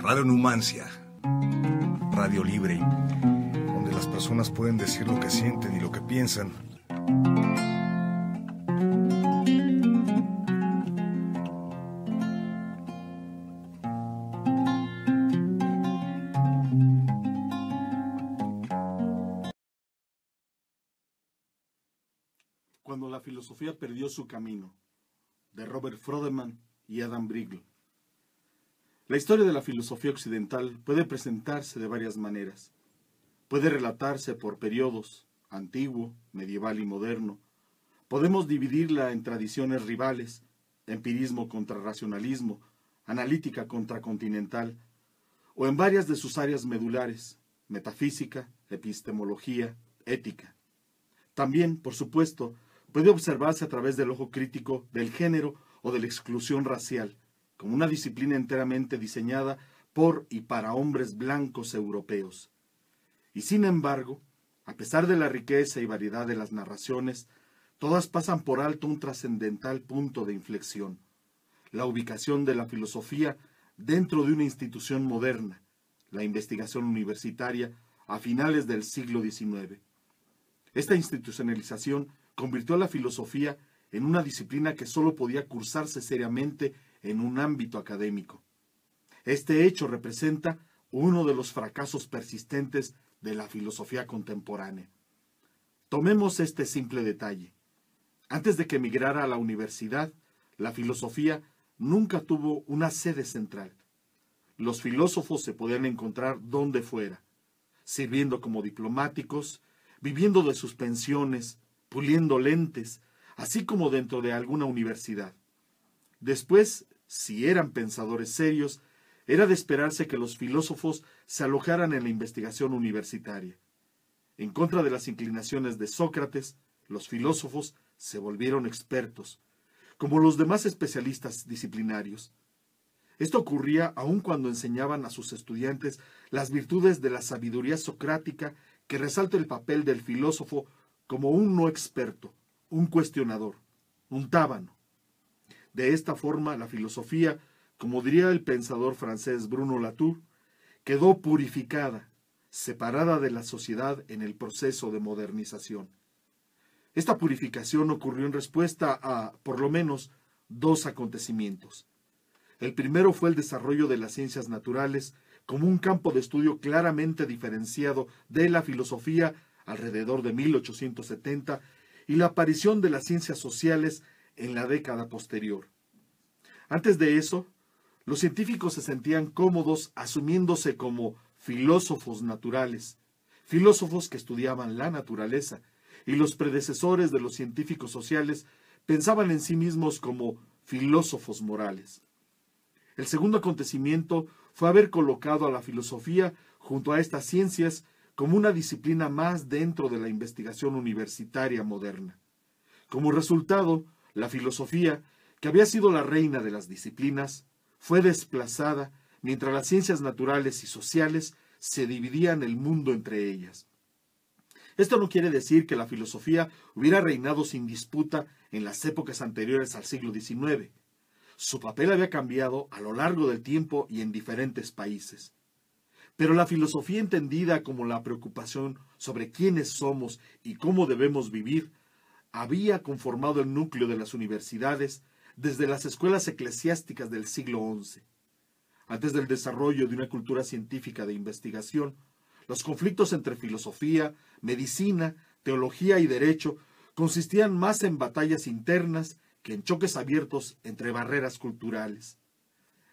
Radio Numancia, Radio Libre, donde las personas pueden decir lo que sienten y lo que piensan. Cuando la filosofía perdió su camino de Robert Frodeman y Adam Briegel. La historia de la filosofía occidental puede presentarse de varias maneras. Puede relatarse por periodos, antiguo, medieval y moderno. Podemos dividirla en tradiciones rivales, empirismo contra racionalismo, analítica contra continental, o en varias de sus áreas medulares, metafísica, epistemología, ética. También, por supuesto, puede observarse a través del ojo crítico del género o de la exclusión racial, como una disciplina enteramente diseñada por y para hombres blancos europeos. Y sin embargo, a pesar de la riqueza y variedad de las narraciones, todas pasan por alto un trascendental punto de inflexión, la ubicación de la filosofía dentro de una institución moderna, la investigación universitaria a finales del siglo XIX. Esta institucionalización convirtió a la filosofía en una disciplina que sólo podía cursarse seriamente en un ámbito académico. Este hecho representa uno de los fracasos persistentes de la filosofía contemporánea. Tomemos este simple detalle. Antes de que emigrara a la universidad, la filosofía nunca tuvo una sede central. Los filósofos se podían encontrar donde fuera, sirviendo como diplomáticos, viviendo de sus pensiones, puliendo lentes, así como dentro de alguna universidad. Después, si eran pensadores serios, era de esperarse que los filósofos se alojaran en la investigación universitaria. En contra de las inclinaciones de Sócrates, los filósofos se volvieron expertos, como los demás especialistas disciplinarios. Esto ocurría aun cuando enseñaban a sus estudiantes las virtudes de la sabiduría socrática que resalta el papel del filósofo como un no experto, un cuestionador, un tábano. De esta forma, la filosofía, como diría el pensador francés Bruno Latour, quedó purificada, separada de la sociedad en el proceso de modernización. Esta purificación ocurrió en respuesta a, por lo menos, dos acontecimientos. El primero fue el desarrollo de las ciencias naturales como un campo de estudio claramente diferenciado de la filosofía alrededor de 1870, y la aparición de las ciencias sociales en la década posterior. Antes de eso, los científicos se sentían cómodos asumiéndose como filósofos naturales, filósofos que estudiaban la naturaleza, y los predecesores de los científicos sociales pensaban en sí mismos como filósofos morales. El segundo acontecimiento fue haber colocado a la filosofía junto a estas ciencias como una disciplina más dentro de la investigación universitaria moderna. Como resultado, la filosofía, que había sido la reina de las disciplinas, fue desplazada mientras las ciencias naturales y sociales se dividían el mundo entre ellas. Esto no quiere decir que la filosofía hubiera reinado sin disputa en las épocas anteriores al siglo XIX. Su papel había cambiado a lo largo del tiempo y en diferentes países. Pero la filosofía entendida como la preocupación sobre quiénes somos y cómo debemos vivir, había conformado el núcleo de las universidades desde las escuelas eclesiásticas del siglo XI. Antes del desarrollo de una cultura científica de investigación, los conflictos entre filosofía, medicina, teología y derecho consistían más en batallas internas que en choques abiertos entre barreras culturales.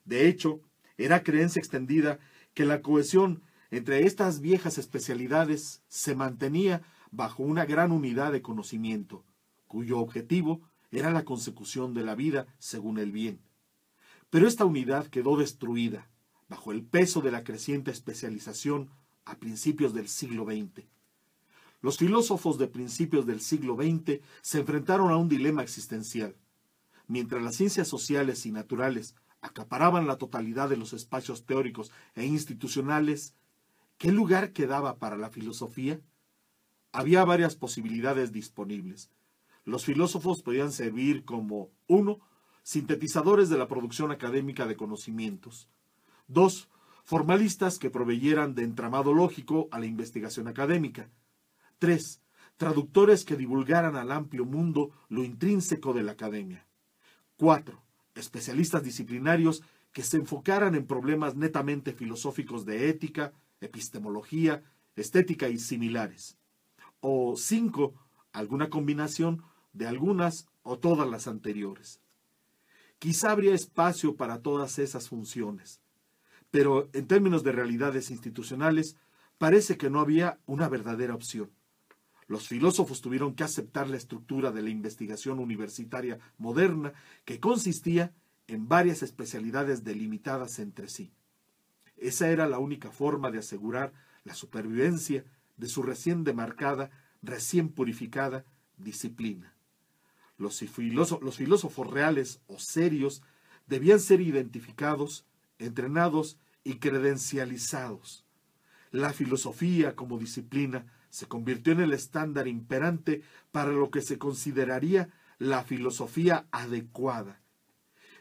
De hecho, era creencia extendida que la cohesión entre estas viejas especialidades se mantenía bajo una gran unidad de conocimiento, cuyo objetivo era la consecución de la vida según el bien. Pero esta unidad quedó destruida bajo el peso de la creciente especialización a principios del siglo XX. Los filósofos de principios del siglo XX se enfrentaron a un dilema existencial. Mientras las ciencias sociales y naturales acaparaban la totalidad de los espacios teóricos e institucionales, ¿qué lugar quedaba para la filosofía? Había varias posibilidades disponibles. Los filósofos podían servir como uno, sintetizadores de la producción académica de conocimientos. dos, formalistas que proveyeran de entramado lógico a la investigación académica. tres, traductores que divulgaran al amplio mundo lo intrínseco de la academia. cuatro especialistas disciplinarios que se enfocaran en problemas netamente filosóficos de ética, epistemología, estética y similares. O cinco, alguna combinación de algunas o todas las anteriores. Quizá habría espacio para todas esas funciones, pero en términos de realidades institucionales parece que no había una verdadera opción. Los filósofos tuvieron que aceptar la estructura de la investigación universitaria moderna, que consistía en varias especialidades delimitadas entre sí. Esa era la única forma de asegurar la supervivencia de su recién demarcada, recién purificada disciplina. Los, los filósofos reales o serios debían ser identificados, entrenados y credencializados. La filosofía como disciplina se convirtió en el estándar imperante para lo que se consideraría la filosofía adecuada.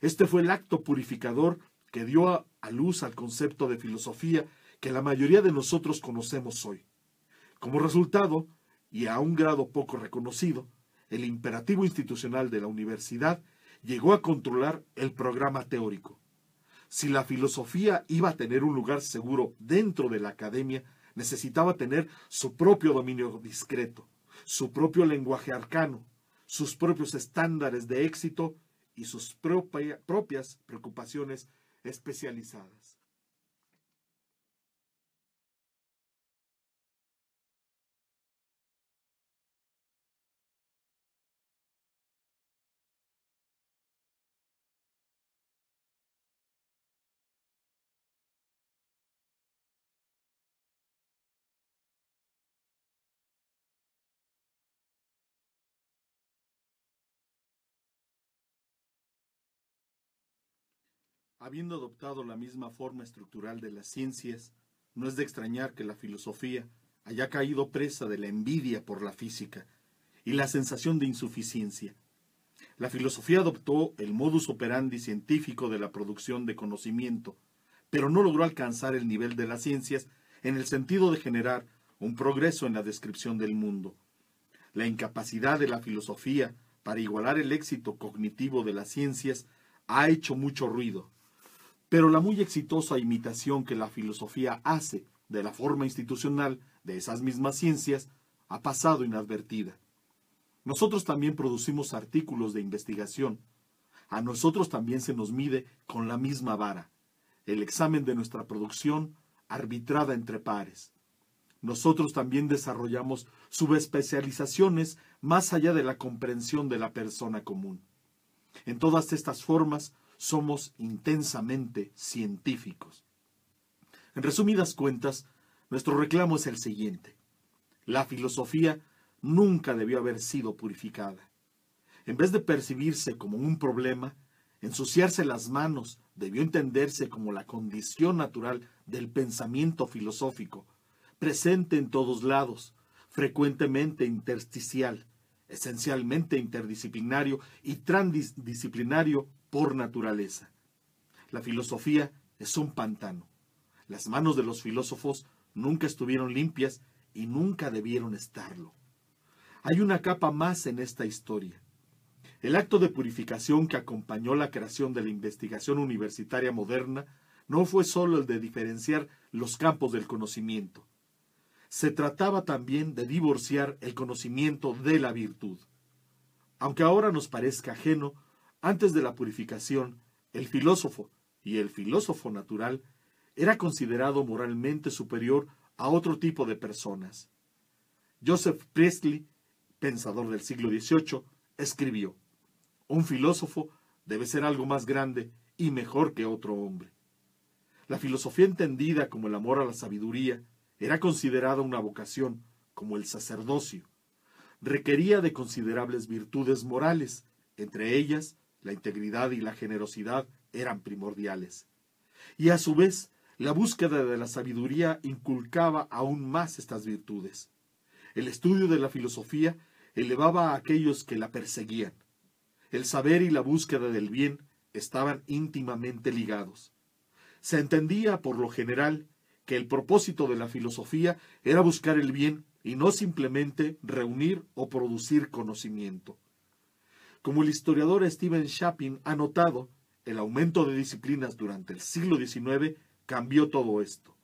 Este fue el acto purificador que dio a, luz al concepto de filosofía que la mayoría de nosotros conocemos hoy. Como resultado, y a un grado poco reconocido, el imperativo institucional de la universidad llegó a controlar el programa teórico. Si la filosofía iba a tener un lugar seguro dentro de la academia, necesitaba tener su propio dominio discreto, su propio lenguaje arcano, sus propios estándares de éxito y sus propias preocupaciones especializadas. Habiendo adoptado la misma forma estructural de las ciencias, no es de extrañar que la filosofía haya caído presa de la envidia por la física y la sensación de insuficiencia. La filosofía adoptó el modus operandi científico de la producción de conocimiento, pero no logró alcanzar el nivel de las ciencias en el sentido de generar un progreso en la descripción del mundo. La incapacidad de la filosofía para igualar el éxito cognitivo de las ciencias ha hecho mucho ruido. Pero la muy exitosa imitación que la filosofía hace de la forma institucional de esas mismas ciencias ha pasado inadvertida. Nosotros también producimos artículos de investigación. A nosotros también se nos mide con la misma vara, el examen de nuestra producción arbitrada entre pares. Nosotros también desarrollamos subespecializaciones más allá de la comprensión de la persona común. En todas estas formas, somos intensamente científicos. En resumidas cuentas, nuestro reclamo es el siguiente. La filosofía nunca debió haber sido purificada. En vez de percibirse como un problema, ensuciarse las manos debió entenderse como la condición natural del pensamiento filosófico, presente en todos lados, frecuentemente intersticial, esencialmente interdisciplinario y transdisciplinario por naturaleza. La filosofía es un pantano. Las manos de los filósofos nunca estuvieron limpias y nunca debieron estarlo. Hay una capa más en esta historia. El acto de purificación que acompañó la creación de la investigación universitaria moderna no fue sólo el de diferenciar los campos del conocimiento. Se trataba también de divorciar el conocimiento de la virtud. Aunque ahora nos parezca ajeno, antes de la purificación, el filósofo y el filósofo natural era considerado moralmente superior a otro tipo de personas. Joseph Priestley, pensador del siglo XVIII, escribió, Un filósofo debe ser algo más grande y mejor que otro hombre. La filosofía entendida como el amor a la sabiduría era considerada una vocación, como el sacerdocio. Requería de considerables virtudes morales, entre ellas la integridad y la generosidad eran primordiales. Y a su vez, la búsqueda de la sabiduría inculcaba aún más estas virtudes. El estudio de la filosofía elevaba a aquellos que la perseguían. El saber y la búsqueda del bien estaban íntimamente ligados. Se entendía, por lo general, que el propósito de la filosofía era buscar el bien y no simplemente reunir o producir conocimiento. Como el historiador Stephen Chapin ha notado, el aumento de disciplinas durante el siglo XIX cambió todo esto.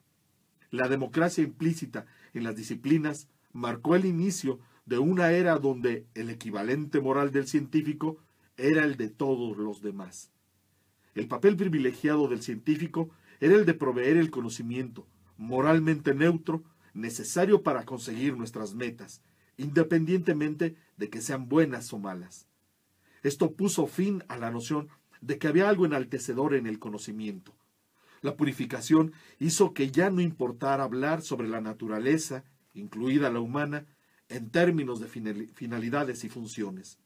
La democracia implícita en las disciplinas marcó el inicio de una era donde el equivalente moral del científico era el de todos los demás. El papel privilegiado del científico era el de proveer el conocimiento, moralmente neutro, necesario para conseguir nuestras metas, independientemente de que sean buenas o malas. Esto puso fin a la noción de que había algo enaltecedor en el conocimiento. La purificación hizo que ya no importara hablar sobre la naturaleza, incluida la humana, en términos de finalidades y funciones.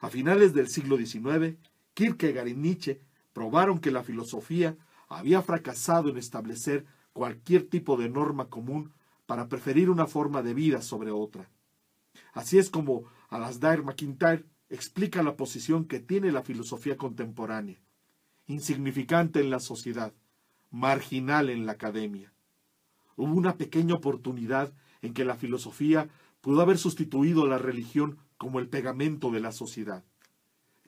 A finales del siglo XIX, Kierkegaard y Nietzsche probaron que la filosofía había fracasado en establecer cualquier tipo de norma común para preferir una forma de vida sobre otra. Así es como Alasdair MacIntyre explica la posición que tiene la filosofía contemporánea, insignificante en la sociedad, marginal en la academia. Hubo una pequeña oportunidad en que la filosofía pudo haber sustituido a la religión como el pegamento de la sociedad.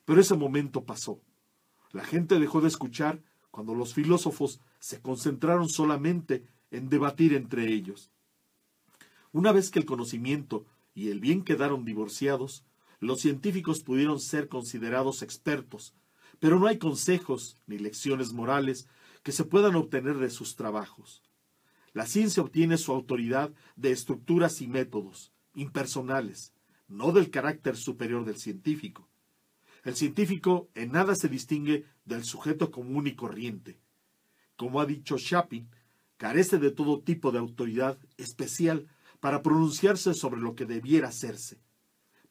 Pero ese momento pasó. La gente dejó de escuchar cuando los filósofos se concentraron solamente en debatir entre ellos. Una vez que el conocimiento y el bien quedaron divorciados, los científicos pudieron ser considerados expertos, pero no hay consejos ni lecciones morales que se puedan obtener de sus trabajos. La ciencia obtiene su autoridad de estructuras y métodos, impersonales, no del carácter superior del científico. El científico en nada se distingue del sujeto común y corriente. Como ha dicho Schapin, carece de todo tipo de autoridad especial para pronunciarse sobre lo que debiera hacerse.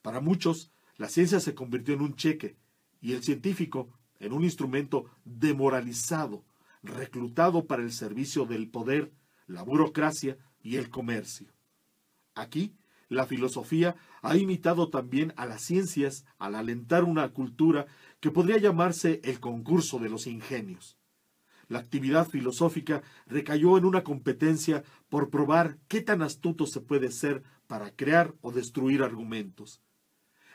Para muchos, la ciencia se convirtió en un cheque y el científico en un instrumento demoralizado, reclutado para el servicio del poder, la burocracia y el comercio. Aquí, la filosofía ha imitado también a las ciencias al alentar una cultura que podría llamarse el concurso de los ingenios. La actividad filosófica recayó en una competencia por probar qué tan astuto se puede ser para crear o destruir argumentos.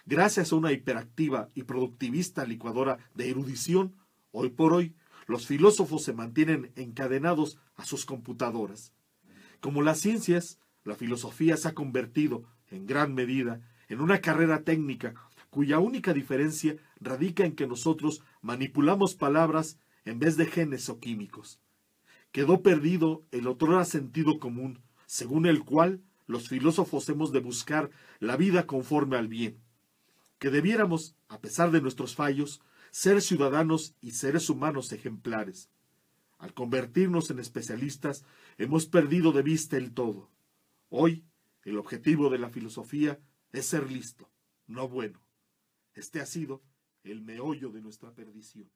Gracias a una hiperactiva y productivista licuadora de erudición, hoy por hoy los filósofos se mantienen encadenados a sus computadoras. Como las ciencias, la filosofía se ha convertido, en gran medida, en una carrera técnica cuya única diferencia radica en que nosotros manipulamos palabras en vez de genes o químicos. Quedó perdido el otro sentido común, según el cual los filósofos hemos de buscar la vida conforme al bien que debiéramos, a pesar de nuestros fallos, ser ciudadanos y seres humanos ejemplares. Al convertirnos en especialistas, hemos perdido de vista el todo. Hoy, el objetivo de la filosofía es ser listo, no bueno. Este ha sido el meollo de nuestra perdición.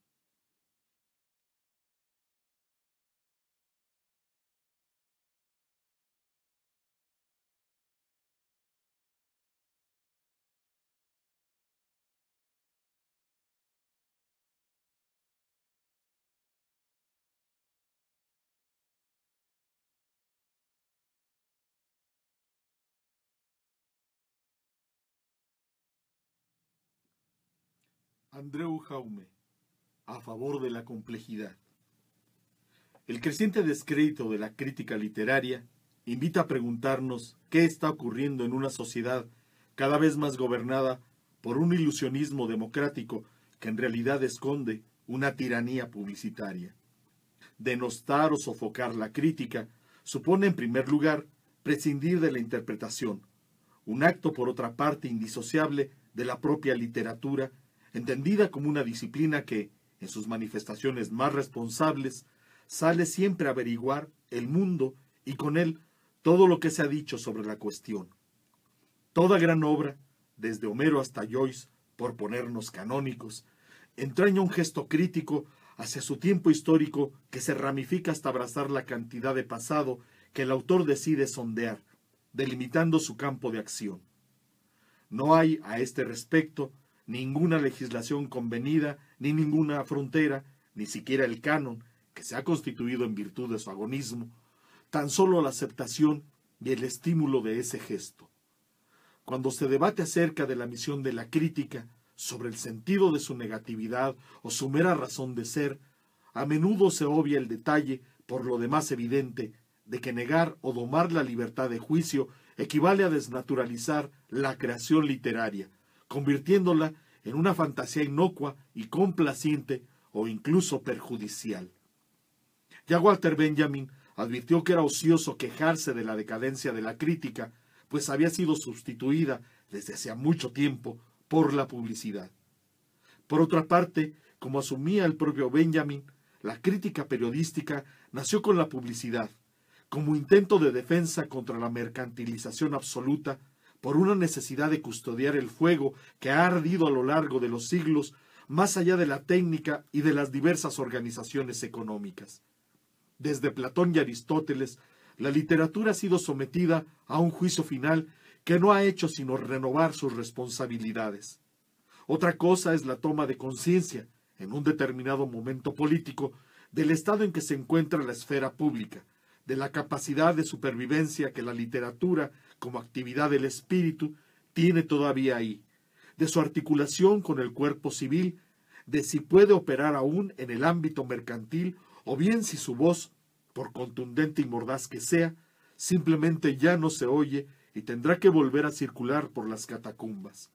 Andreu Jaume, a favor de la complejidad. El creciente descrédito de la crítica literaria invita a preguntarnos qué está ocurriendo en una sociedad cada vez más gobernada por un ilusionismo democrático que en realidad esconde una tiranía publicitaria. Denostar o sofocar la crítica supone en primer lugar prescindir de la interpretación, un acto por otra parte indisociable de la propia literatura entendida como una disciplina que, en sus manifestaciones más responsables, sale siempre a averiguar el mundo y con él todo lo que se ha dicho sobre la cuestión. Toda gran obra, desde Homero hasta Joyce, por ponernos canónicos, entraña un gesto crítico hacia su tiempo histórico que se ramifica hasta abrazar la cantidad de pasado que el autor decide sondear, delimitando su campo de acción. No hay, a este respecto, ninguna legislación convenida, ni ninguna frontera, ni siquiera el canon, que se ha constituido en virtud de su agonismo, tan solo la aceptación y el estímulo de ese gesto. Cuando se debate acerca de la misión de la crítica, sobre el sentido de su negatividad o su mera razón de ser, a menudo se obvia el detalle, por lo demás evidente, de que negar o domar la libertad de juicio equivale a desnaturalizar la creación literaria, convirtiéndola en una fantasía inocua y complaciente o incluso perjudicial. Ya Walter Benjamin advirtió que era ocioso quejarse de la decadencia de la crítica, pues había sido sustituida desde hacía mucho tiempo por la publicidad. Por otra parte, como asumía el propio Benjamin, la crítica periodística nació con la publicidad, como intento de defensa contra la mercantilización absoluta por una necesidad de custodiar el fuego que ha ardido a lo largo de los siglos, más allá de la técnica y de las diversas organizaciones económicas. Desde Platón y Aristóteles, la literatura ha sido sometida a un juicio final que no ha hecho sino renovar sus responsabilidades. Otra cosa es la toma de conciencia, en un determinado momento político, del estado en que se encuentra la esfera pública, de la capacidad de supervivencia que la literatura, como actividad del espíritu, tiene todavía ahí, de su articulación con el cuerpo civil, de si puede operar aún en el ámbito mercantil o bien si su voz, por contundente y mordaz que sea, simplemente ya no se oye y tendrá que volver a circular por las catacumbas.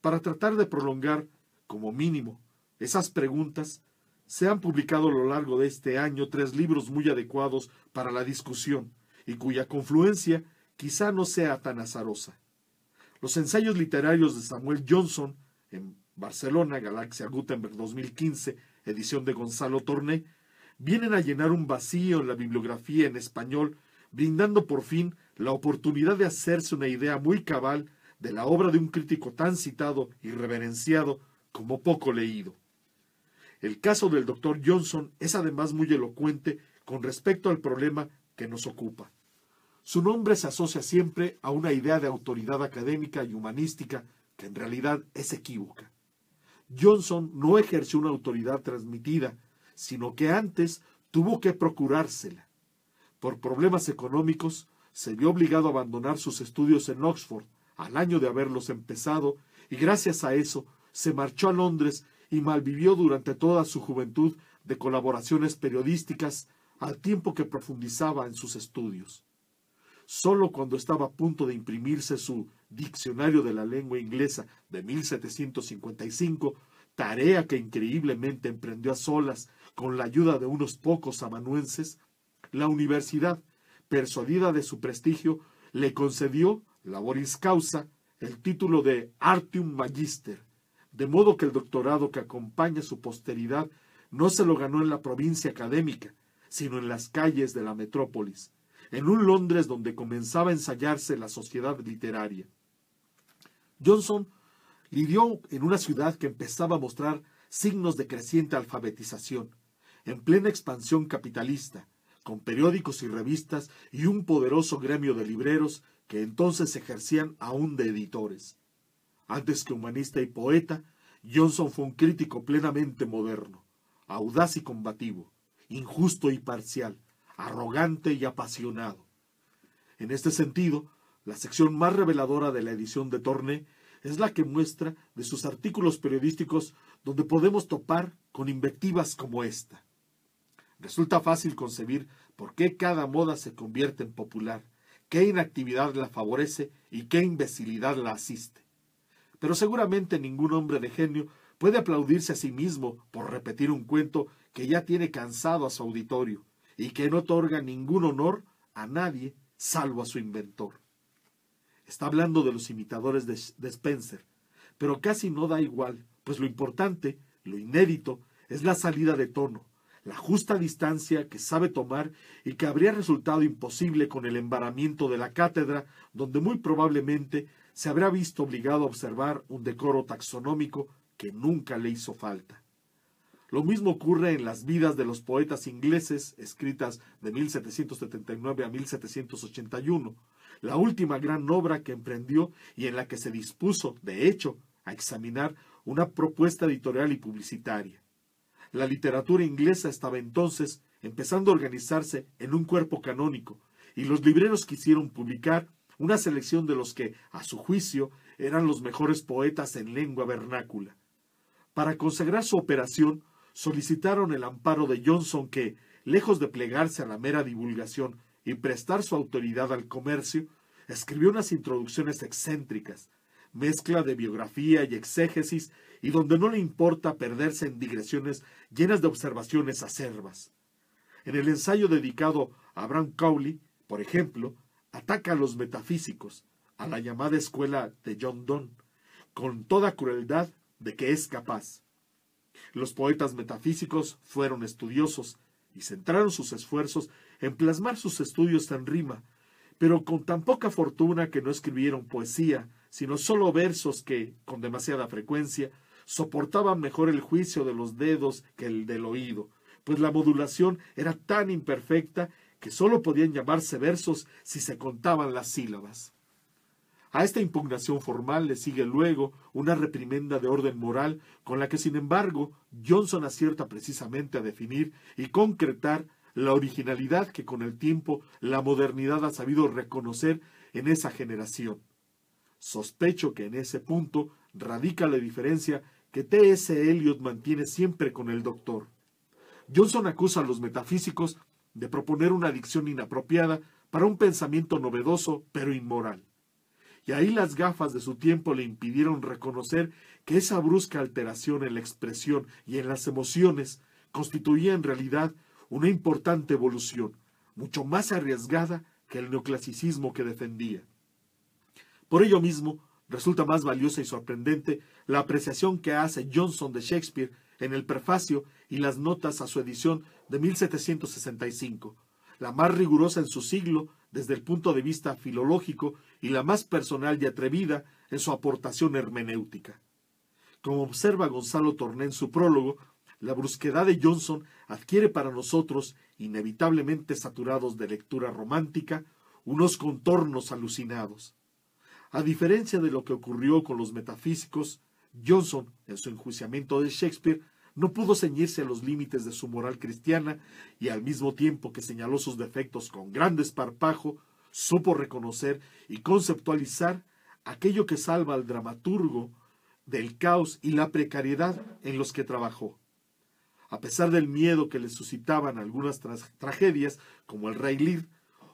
Para tratar de prolongar, como mínimo, esas preguntas, se han publicado a lo largo de este año tres libros muy adecuados para la discusión y cuya confluencia quizá no sea tan azarosa. Los ensayos literarios de Samuel Johnson en Barcelona, Galaxia Gutenberg 2015, edición de Gonzalo Torné, vienen a llenar un vacío en la bibliografía en español, brindando por fin la oportunidad de hacerse una idea muy cabal de la obra de un crítico tan citado y reverenciado como poco leído. El caso del doctor Johnson es además muy elocuente con respecto al problema que nos ocupa. Su nombre se asocia siempre a una idea de autoridad académica y humanística que en realidad es equívoca. Johnson no ejerció una autoridad transmitida, sino que antes tuvo que procurársela. Por problemas económicos, se vio obligado a abandonar sus estudios en Oxford al año de haberlos empezado, y gracias a eso se marchó a Londres y malvivió durante toda su juventud de colaboraciones periodísticas al tiempo que profundizaba en sus estudios. Solo cuando estaba a punto de imprimirse su Diccionario de la Lengua Inglesa de 1755, tarea que increíblemente emprendió a solas con la ayuda de unos pocos amanuenses, la universidad, persuadida de su prestigio, le concedió, laboris causa, el título de Artium Magister, de modo que el doctorado que acompaña su posteridad no se lo ganó en la provincia académica, sino en las calles de la metrópolis, en un Londres donde comenzaba a ensayarse la sociedad literaria. Johnson lidió en una ciudad que empezaba a mostrar signos de creciente alfabetización, en plena expansión capitalista, con periódicos y revistas y un poderoso gremio de libreros que entonces ejercían aún de editores. Antes que humanista y poeta, Johnson fue un crítico plenamente moderno, audaz y combativo, injusto y parcial, arrogante y apasionado. En este sentido, la sección más reveladora de la edición de Torné es la que muestra de sus artículos periodísticos donde podemos topar con invectivas como esta. Resulta fácil concebir por qué cada moda se convierte en popular, qué inactividad la favorece y qué imbecilidad la asiste. Pero seguramente ningún hombre de genio puede aplaudirse a sí mismo por repetir un cuento que ya tiene cansado a su auditorio y que no otorga ningún honor a nadie salvo a su inventor. Está hablando de los imitadores de, Spencer, pero casi no da igual, pues lo importante, lo inédito, es la salida de tono, la justa distancia que sabe tomar y que habría resultado imposible con el embaramiento de la cátedra, donde muy probablemente se habrá visto obligado a observar un decoro taxonómico que nunca le hizo falta. Lo mismo ocurre en las vidas de los poetas ingleses, escritas de 1779 a 1781, la última gran obra que emprendió y en la que se dispuso, de hecho, a examinar una propuesta editorial y publicitaria. La literatura inglesa estaba entonces empezando a organizarse en un cuerpo canónico, y los libreros quisieron publicar una selección de los que, a su juicio, eran los mejores poetas en lengua vernácula. Para consagrar su operación, solicitaron el amparo de Johnson que, lejos de plegarse a la mera divulgación y prestar su autoridad al comercio, escribió unas introducciones excéntricas, mezcla de biografía y exégesis, y donde no le importa perderse en digresiones llenas de observaciones acerbas. En el ensayo dedicado a Abraham Cowley, por ejemplo, ataca a los metafísicos, a la llamada escuela de John Donne, con toda crueldad de que es capaz. Los poetas metafísicos fueron estudiosos y centraron sus esfuerzos en plasmar sus estudios en rima, pero con tan poca fortuna que no escribieron poesía, sino solo versos que, con demasiada frecuencia, soportaban mejor el juicio de los dedos que el del oído, pues la modulación era tan imperfecta que sólo podían llamarse versos si se contaban las sílabas. A esta impugnación formal le sigue luego una reprimenda de orden moral con la que, sin embargo, Johnson acierta precisamente a definir y concretar la originalidad que con el tiempo la modernidad ha sabido reconocer en esa generación. Sospecho que en ese punto radica la diferencia que T.S. Eliot mantiene siempre con el doctor. Johnson acusa a los metafísicos de proponer una dicción inapropiada para un pensamiento novedoso pero inmoral. Y ahí las gafas de su tiempo le impidieron reconocer que esa brusca alteración en la expresión y en las emociones constituía en realidad una importante evolución, mucho más arriesgada que el neoclasicismo que defendía. Por ello mismo, resulta más valiosa y sorprendente la apreciación que hace Johnson de Shakespeare en el prefacio y las notas a su edición de 1765, la más rigurosa en su siglo desde el punto de vista filológico y la más personal y atrevida en su aportación hermenéutica. Como observa Gonzalo Torné en su prólogo, la brusquedad de Johnson adquiere para nosotros, inevitablemente saturados de lectura romántica, unos contornos alucinados. A diferencia de lo que ocurrió con los metafísicos, Johnson, en su enjuiciamiento de Shakespeare, no pudo ceñirse a los límites de su moral cristiana y al mismo tiempo que señaló sus defectos con gran desparpajo, supo reconocer y conceptualizar aquello que salva al dramaturgo del caos y la precariedad en los que trabajó. A pesar del miedo que le suscitaban algunas tragedias, como el Rey Lid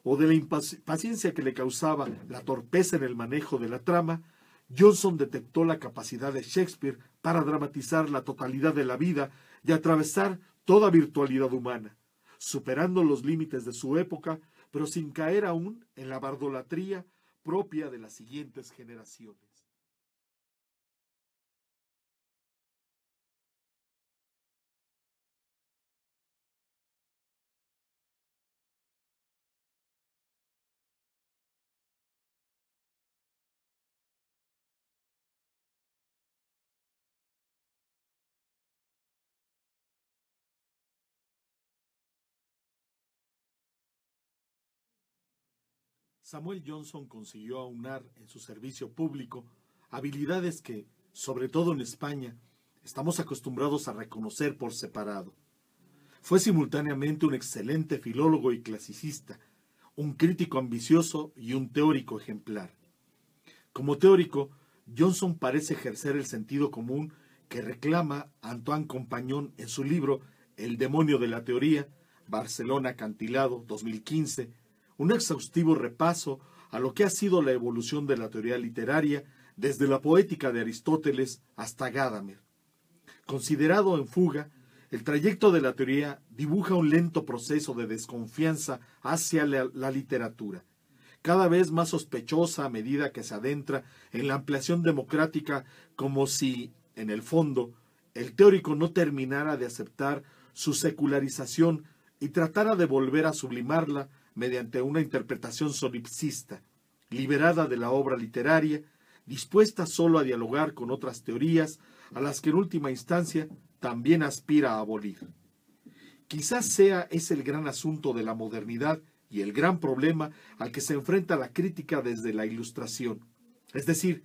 o de la impaciencia que le causaba la torpeza en el manejo de la trama, Johnson detectó la capacidad de Shakespeare para dramatizar la totalidad de la vida y atravesar toda virtualidad humana, superando los límites de su época, pero sin caer aún en la bardolatría propia de las siguientes generaciones. Samuel Johnson consiguió aunar en su servicio público habilidades que, sobre todo en España, estamos acostumbrados a reconocer por separado. Fue simultáneamente un excelente filólogo y clasicista, un crítico ambicioso y un teórico ejemplar. Como teórico, Johnson parece ejercer el sentido común que reclama Antoine Compañón en su libro El demonio de la teoría, Barcelona Cantilado 2015, un exhaustivo repaso a lo que ha sido la evolución de la teoría literaria desde la poética de Aristóteles hasta Gadamer. Considerado en fuga, el trayecto de la teoría dibuja un lento proceso de desconfianza hacia la, literatura, cada vez más sospechosa a medida que se adentra en la ampliación democrática, como si, en el fondo, el teórico no terminara de aceptar su secularización y tratara de volver a sublimarla mediante una interpretación solipsista, liberada de la obra literaria, dispuesta solo a dialogar con otras teorías a las que en última instancia también aspira a abolir. Quizás sea ese el gran asunto de la modernidad y el gran problema al que se enfrenta la crítica desde la ilustración, es decir,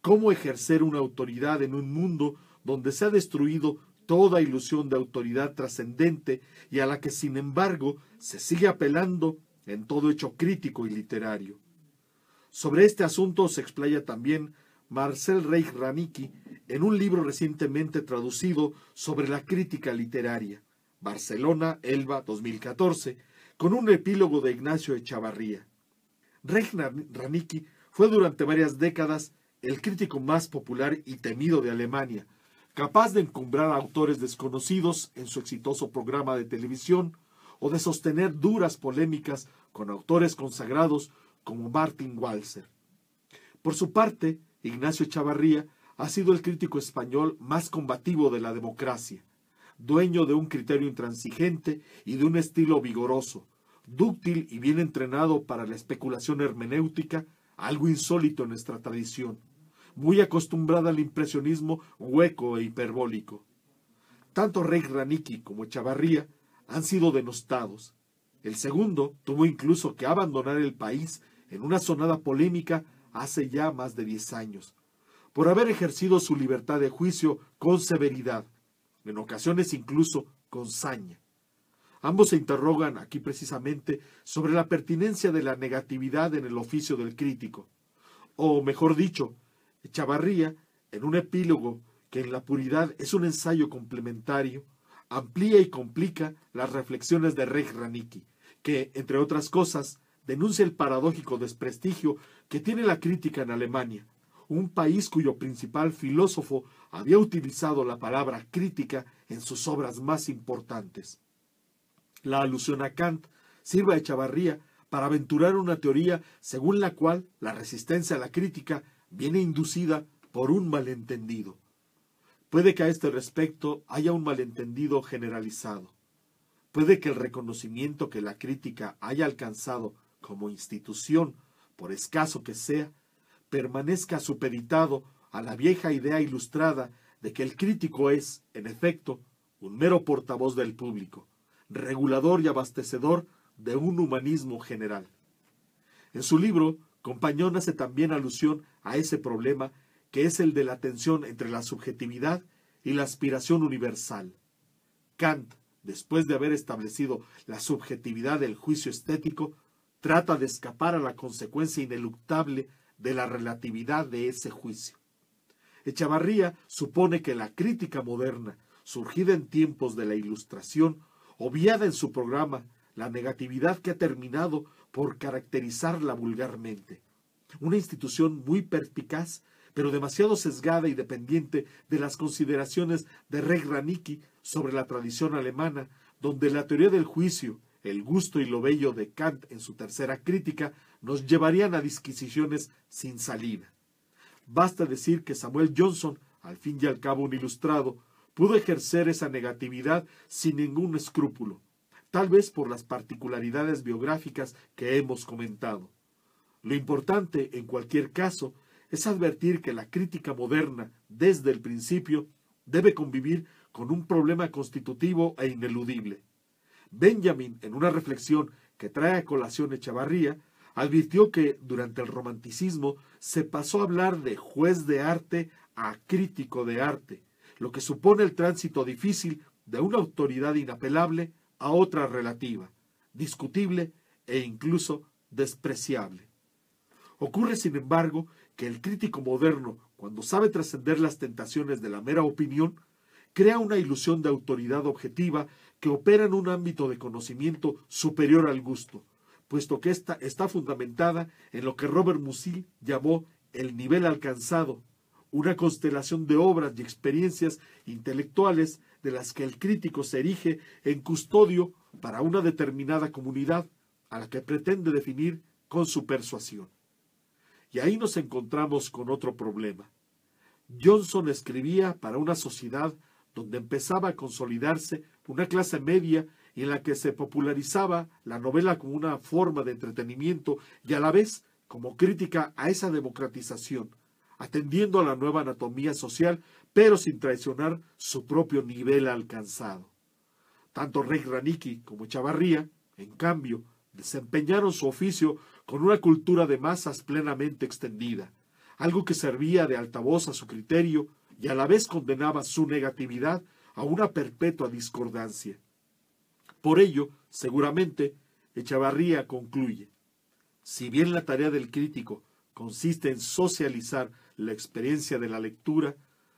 cómo ejercer una autoridad en un mundo donde se ha destruido toda ilusión de autoridad trascendente y a la que sin embargo se sigue apelando en todo hecho crítico y literario. Sobre este asunto se explaya también Marcel Reich Ranicki en un libro recientemente traducido sobre la crítica literaria, Barcelona, Elba, 2014, con un epílogo de Ignacio Echavarría. Reich Ranicki fue durante varias décadas el crítico más popular y temido de Alemania, capaz de encumbrar a autores desconocidos en su exitoso programa de televisión o de sostener duras polémicas con autores consagrados como Martin Walser. Por su parte, Ignacio Chavarría ha sido el crítico español más combativo de la democracia, dueño de un criterio intransigente y de un estilo vigoroso, dúctil y bien entrenado para la especulación hermenéutica, algo insólito en nuestra tradición, muy acostumbrada al impresionismo hueco e hiperbólico. Tanto Rey Ranicki como Chavarría han sido denostados. El segundo tuvo incluso que abandonar el país en una sonada polémica hace ya más de diez años, por haber ejercido su libertad de juicio con severidad, en ocasiones incluso con saña. Ambos se interrogan aquí precisamente sobre la pertinencia de la negatividad en el oficio del crítico, o mejor dicho, Chavarría, en un epílogo que en la puridad es un ensayo complementario, amplía y complica las reflexiones de Rick Ranicki, que, entre otras cosas, denuncia el paradójico desprestigio que tiene la crítica en Alemania, un país cuyo principal filósofo había utilizado la palabra crítica en sus obras más importantes. La alusión a Kant sirve a Echavarría para aventurar una teoría según la cual la resistencia a la crítica viene inducida por un malentendido. Puede que a este respecto haya un malentendido generalizado. Puede que el reconocimiento que la crítica haya alcanzado como institución, por escaso que sea, permanezca supeditado a la vieja idea ilustrada de que el crítico es, en efecto, un mero portavoz del público, regulador y abastecedor de un humanismo general. En su libro, Compañón hace también alusión a ese problema que es el de la tensión entre la subjetividad y la aspiración universal. Kant, después de haber establecido la subjetividad del juicio estético, trata de escapar a la consecuencia ineluctable de la relatividad de ese juicio. Echavarría supone que la crítica moderna, surgida en tiempos de la Ilustración, obviada en su programa la negatividad que ha terminado por caracterizarla vulgarmente, una institución muy perspicaz pero demasiado sesgada y dependiente de las consideraciones de Reg Ranicki sobre la tradición alemana, donde la teoría del juicio, el gusto y lo bello de Kant en su tercera crítica nos llevarían a disquisiciones sin salida. Basta decir que Samuel Johnson, al fin y al cabo un ilustrado, pudo ejercer esa negatividad sin ningún escrúpulo, tal vez por las particularidades biográficas que hemos comentado. Lo importante, en cualquier caso, es advertir que la crítica moderna, desde el principio, debe convivir con un problema constitutivo e ineludible. Benjamin, en una reflexión que trae a colación Echavarría, advirtió que durante el romanticismo se pasó a hablar de juez de arte a crítico de arte, lo que supone el tránsito difícil de una autoridad inapelable a otra relativa, discutible e incluso despreciable. Ocurre, sin embargo, que el crítico moderno, cuando sabe trascender las tentaciones de la mera opinión, crea una ilusión de autoridad objetiva que opera en un ámbito de conocimiento superior al gusto, puesto que ésta está fundamentada en lo que Robert Musil llamó el nivel alcanzado, una constelación de obras y experiencias intelectuales de las que el crítico se erige en custodio para una determinada comunidad a la que pretende definir con su persuasión. Y ahí nos encontramos con otro problema. Johnson escribía para una sociedad donde empezaba a consolidarse una clase media y en la que se popularizaba la novela como una forma de entretenimiento y a la vez como crítica a esa democratización, atendiendo a la nueva anatomía social, pero sin traicionar su propio nivel alcanzado. Tanto Rey Ranicki como Chavarría, en cambio, desempeñaron su oficio con una cultura de masas plenamente extendida, algo que servía de altavoz a su criterio y a la vez condenaba su negatividad a una perpetua discordancia. Por ello, seguramente, Echavarría concluye, si bien la tarea del crítico consiste en socializar la experiencia de la lectura,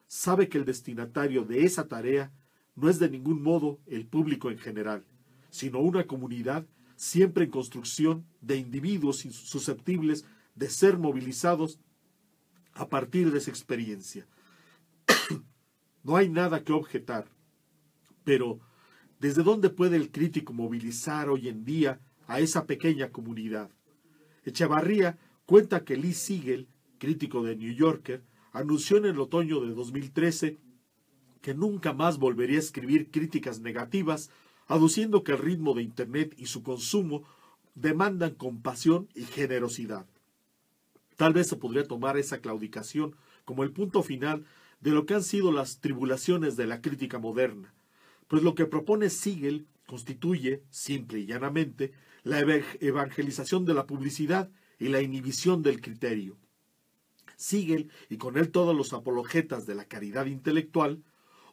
sabe que el destinatario de esa tarea no es de ningún modo el público en general, sino una comunidad siempre en construcción de individuos susceptibles de ser movilizados a partir de esa experiencia. no hay nada que objetar, pero ¿desde dónde puede el crítico movilizar hoy en día a esa pequeña comunidad? Echevarría cuenta que Lee Siegel, crítico de New Yorker, anunció en el otoño de 2013 que nunca más volvería a escribir críticas negativas aduciendo que el ritmo de Internet y su consumo demandan compasión y generosidad. Tal vez se podría tomar esa claudicación como el punto final de lo que han sido las tribulaciones de la crítica moderna, pues lo que propone Siegel constituye, simple y llanamente, la evangelización de la publicidad y la inhibición del criterio. Siegel, y con él todos los apologetas de la caridad intelectual,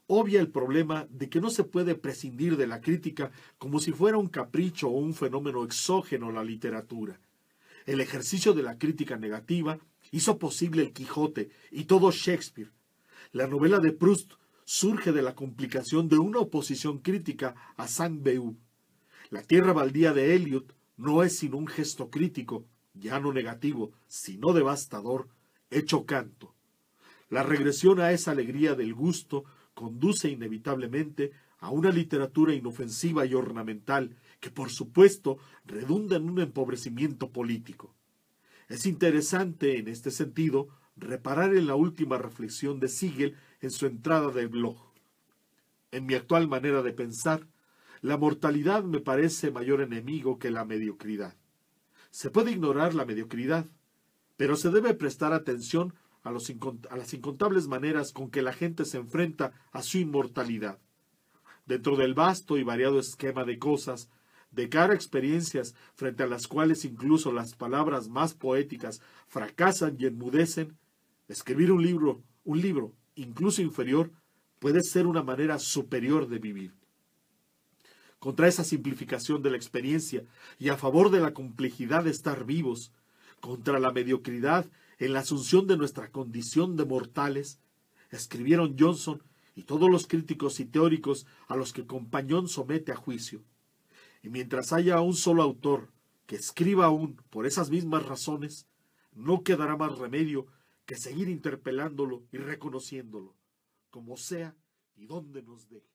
obvia el problema de que no se puede prescindir de la crítica como si fuera un capricho o un fenómeno exógeno la literatura. El ejercicio de la crítica negativa hizo posible el Quijote y todo Shakespeare. La novela de Proust surge de la complicación de una oposición crítica a Saint-Beuve. La tierra baldía de Eliot no es sino un gesto crítico, ya no negativo, sino devastador, hecho canto. La regresión a esa alegría del gusto conduce inevitablemente a una literatura inofensiva y ornamental que, por supuesto, redunda en un empobrecimiento político. Es interesante, en este sentido, reparar en la última reflexión de Siegel en su entrada del blog. En mi actual manera de pensar, la mortalidad me parece mayor enemigo que la mediocridad. Se puede ignorar la mediocridad, pero se debe prestar atención a, las incontables maneras con que la gente se enfrenta a su inmortalidad. Dentro del vasto y variado esquema de cosas, de cara a experiencias frente a las cuales incluso las palabras más poéticas fracasan y enmudecen, escribir un libro, un libro incluso inferior, puede ser una manera superior de vivir. Contra esa simplificación de la experiencia y a favor de la complejidad de estar vivos, contra la mediocridad en la asunción de nuestra condición de mortales, escribieron Johnson y todos los críticos y teóricos a los que Compañón somete a juicio. Y mientras haya un solo autor que escriba aún por esas mismas razones, no quedará más remedio que seguir interpelándolo y reconociéndolo, como sea y donde nos deje.